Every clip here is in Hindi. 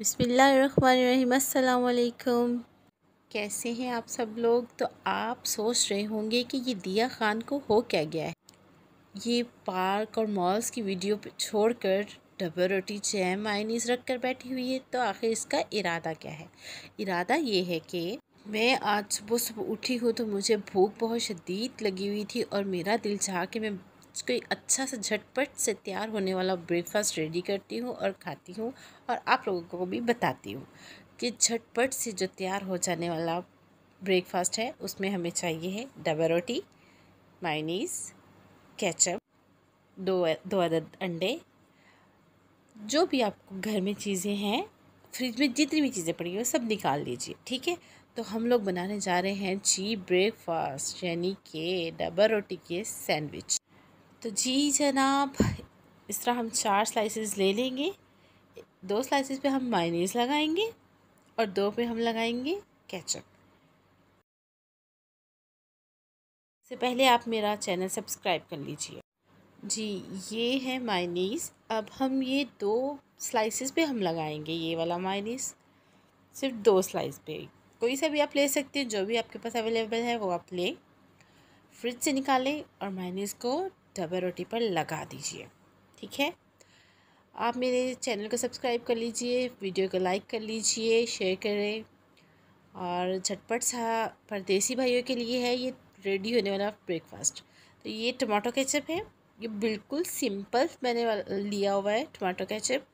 अस्सलाम वालेकुम कैसे हैं आप सब लोग तो आप सोच रहे होंगे कि ये दिया खान को हो क्या गया है ये पार्क और मॉल्स की वीडियो छोड़कर डबल रोटी जैम मायनीस रख कर बैठी हुई है तो आखिर इसका इरादा क्या है इरादा ये है कि मैं आज सुबह सुबह उठी हूँ तो मुझे भूख बहुत शदीद लगी हुई थी और मेरा दिल चाह कि मैं कोई अच्छा सा झटपट से तैयार होने वाला ब्रेकफास्ट रेडी करती हूँ और खाती हूँ और आप लोगों को भी बताती हूँ कि झटपट से जो तैयार हो जाने वाला ब्रेकफास्ट है उसमें हमें चाहिए है डबा रोटी माइनीस केचप दो दो अदद अंडे जो भी आपको घर में चीज़ें हैं फ्रिज में जितनी भी चीज़ें पड़ी हैं सब निकाल लीजिए ठीक है तो हम लोग बनाने जा रहे हैं जी ब्रेकफास्ट यानी कि डबल रोटी के सैंडविच तो जी जनाब इस तरह हम चार स्लाइसेस ले लेंगे दो स्लाइसेस पे हम मायनेज लगाएंगे और दो पे हम लगाएंगे केचप से पहले आप मेरा चैनल सब्सक्राइब कर लीजिए जी ये है मायनीस अब हम ये दो स्लाइसेस पे हम लगाएंगे ये वाला मायनीस सिर्फ दो स्लाइस पे कोई सा भी आप ले सकते हैं जो भी आपके पास अवेलेबल है वो आप लें फ्रिज से निकालें और मायनीस को तवे रोटी पर लगा दीजिए ठीक है आप मेरे चैनल को सब्सक्राइब कर लीजिए वीडियो को लाइक कर लीजिए शेयर करें और झटपट सा परदेसी भाइयों के लिए है ये रेडी होने वाला ब्रेकफास्ट तो ये टमाटो केचप है ये बिल्कुल सिंपल मैंने लिया हुआ है टमाटो केचप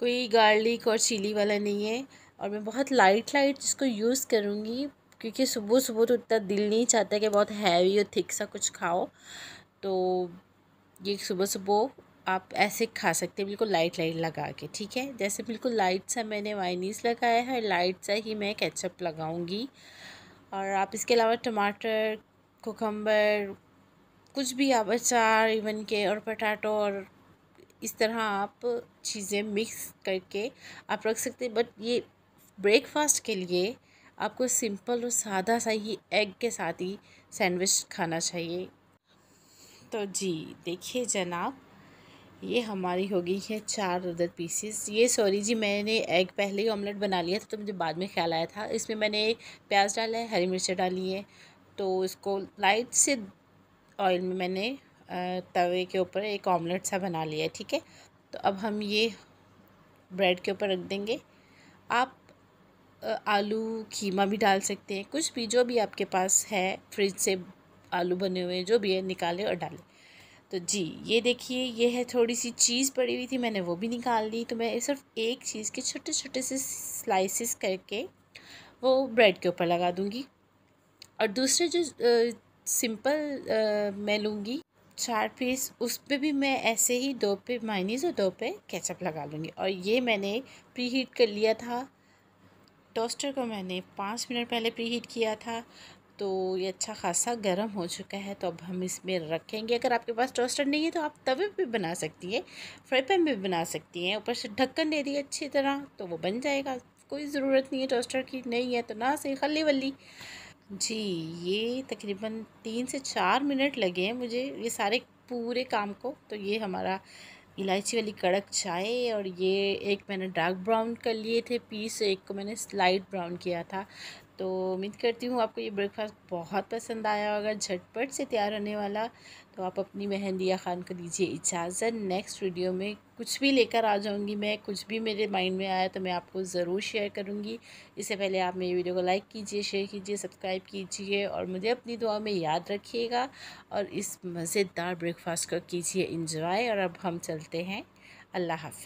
कोई गार्लिक और चिली वाला नहीं है और मैं बहुत लाइट लाइट इसको यूज़ करूँगी क्योंकि सुबह सुबह तो उतना दिल नहीं चाहता कि बहुत हैवी और थिक सा कुछ खाओ तो ये सुबह सुबह आप ऐसे खा सकते हैं बिल्कुल लाइट लाइट लगा के ठीक है जैसे बिल्कुल लाइट सा मैंने वाइनीस लगाया है लाइट सा ही मैं केचप लगाऊंगी और आप इसके अलावा टमाटर कोकम्बर कुछ भी आप अचार इवन के और पटाटो और इस तरह आप चीज़ें मिक्स करके आप रख सकते हैं बट ये ब्रेकफास्ट के लिए आपको सिंपल और सादा सा ही एग के साथ ही सैंडविच खाना चाहिए तो जी देखिए जनाब ये हमारी हो गई है चार उधर पीसेस ये सॉरी जी मैंने एग पहले ही ऑमलेट बना लिया था तो मुझे बाद में ख्याल आया था इसमें मैंने प्याज डाला है हरी मिर्च डाली है तो इसको लाइट से ऑयल में मैंने तवे के ऊपर एक ऑमलेट सा बना लिया है ठीक है तो अब हम ये ब्रेड के ऊपर रख देंगे आप आलू कीमा भी डाल सकते हैं कुछ भी जो भी आपके पास है फ्रिज से आलू बने हुए हैं जो भी है निकाले और डाले तो जी ये देखिए ये है थोड़ी सी चीज़ पड़ी हुई थी मैंने वो भी निकाल ली तो मैं सिर्फ एक चीज़ के छोटे छोटे से स्लाइसिस करके वो ब्रेड के ऊपर लगा दूँगी और दूसरे जो आ, सिंपल आ, मैं लूँगी चार पीस उस पर भी मैं ऐसे ही दो पे माइनीज और दो पे केचप लगा लूँगी और ये मैंने प्री हीट कर लिया था टोस्टर को मैंने पाँच मिनट पहले प्री हीट किया था तो ये अच्छा खासा गर्म हो चुका है तो अब हम इसमें रखेंगे अगर आपके पास टोस्टर नहीं है तो आप तवे पे बना सकती हैं फ्राई पैन भी बना सकती हैं ऊपर से ढक्कन दे दिए अच्छी तरह तो वो बन जाएगा कोई ज़रूरत नहीं है टोस्टर की नहीं है तो ना सही खली वली जी ये तकरीबन तीन से चार मिनट लगे हैं मुझे ये सारे पूरे काम को तो ये हमारा इलायची वाली कड़क चाय और ये एक मैंने डार्क ब्राउन कर लिए थे पीस एक को मैंने स्लाइट ब्राउन किया था तो उम्मीद करती हूँ आपको ये ब्रेकफास्ट बहुत पसंद आया होगा झटपट से तैयार होने वाला तो आप अपनी मेहंदिया खान को दीजिए इजाज़त नेक्स्ट वीडियो में कुछ भी लेकर आ जाऊँगी मैं कुछ भी मेरे माइंड में आया तो मैं आपको ज़रूर शेयर करूँगी इससे पहले आप मेरी वीडियो को लाइक कीजिए शेयर कीजिए सब्सक्राइब कीजिए और मुझे अपनी दुआ में याद रखिएगा और इस मज़ेदार ब्रेकफास्ट को कीजिए इंजॉय और अब हम चलते हैं अल्लाह हाफि